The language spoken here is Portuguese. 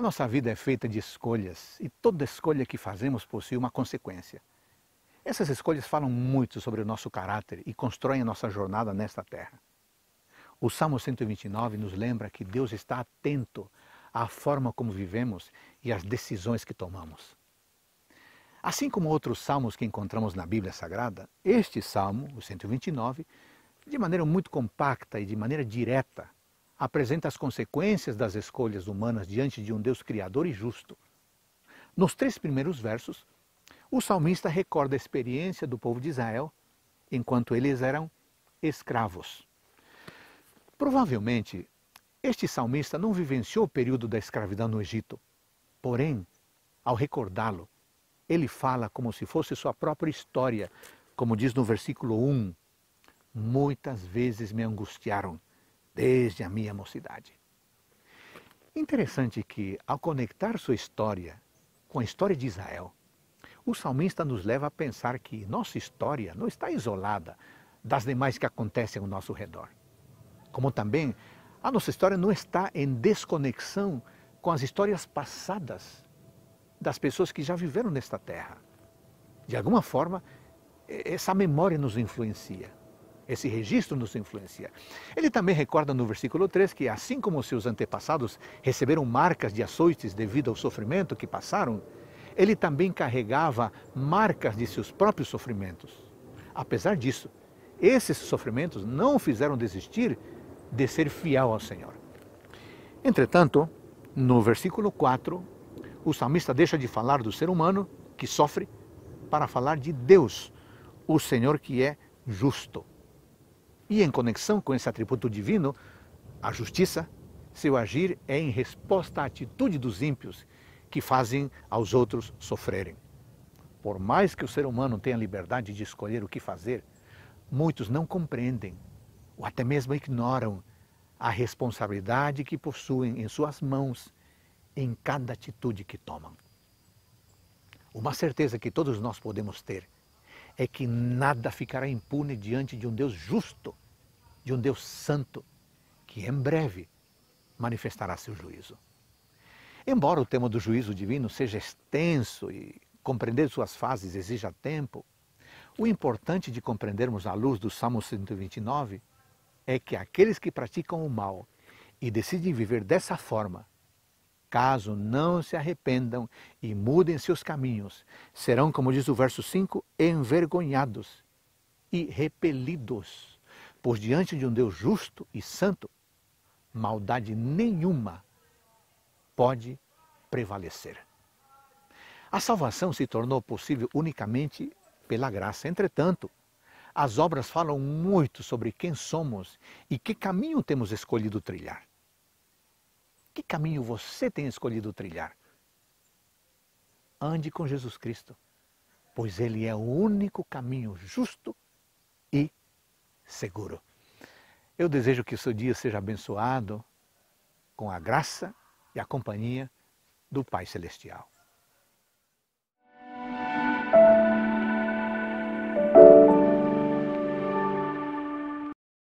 A nossa vida é feita de escolhas e toda escolha que fazemos possui uma consequência. Essas escolhas falam muito sobre o nosso caráter e constroem a nossa jornada nesta terra. O Salmo 129 nos lembra que Deus está atento à forma como vivemos e às decisões que tomamos. Assim como outros salmos que encontramos na Bíblia Sagrada, este salmo, o 129, de maneira muito compacta e de maneira direta, apresenta as consequências das escolhas humanas diante de um Deus criador e justo. Nos três primeiros versos, o salmista recorda a experiência do povo de Israel enquanto eles eram escravos. Provavelmente, este salmista não vivenciou o período da escravidão no Egito. Porém, ao recordá-lo, ele fala como se fosse sua própria história, como diz no versículo 1: Muitas vezes me angustiaram desde a minha mocidade. Interessante que, ao conectar sua história com a história de Israel, o salmista nos leva a pensar que nossa história não está isolada das demais que acontecem ao nosso redor. Como também a nossa história não está em desconexão com as histórias passadas das pessoas que já viveram nesta terra. De alguma forma, essa memória nos influencia esse registro nos influencia. Ele também recorda no versículo 3 que, assim como seus antepassados receberam marcas de açoites devido ao sofrimento que passaram, ele também carregava marcas de seus próprios sofrimentos. Apesar disso, esses sofrimentos não o fizeram desistir de ser fiel ao Senhor. Entretanto, no versículo 4, o salmista deixa de falar do ser humano que sofre para falar de Deus, o Senhor que é justo. E em conexão com esse atributo divino, a justiça, seu agir é em resposta à atitude dos ímpios que fazem aos outros sofrerem. Por mais que o ser humano tenha liberdade de escolher o que fazer, muitos não compreendem ou até mesmo ignoram a responsabilidade que possuem em suas mãos em cada atitude que tomam. Uma certeza que todos nós podemos ter é que nada ficará impune diante de um Deus justo de um Deus santo que em breve manifestará seu juízo. Embora o tema do juízo divino seja extenso e compreender suas fases exija tempo, o importante de compreendermos à luz do Salmo 129 é que aqueles que praticam o mal e decidem viver dessa forma, caso não se arrependam e mudem seus caminhos, serão, como diz o verso 5, envergonhados e repelidos Pois diante de um Deus justo e santo, maldade nenhuma pode prevalecer. A salvação se tornou possível unicamente pela graça. Entretanto, as obras falam muito sobre quem somos e que caminho temos escolhido trilhar. Que caminho você tem escolhido trilhar? Ande com Jesus Cristo, pois Ele é o único caminho justo e seguro. Eu desejo que o seu dia seja abençoado com a graça e a companhia do Pai Celestial.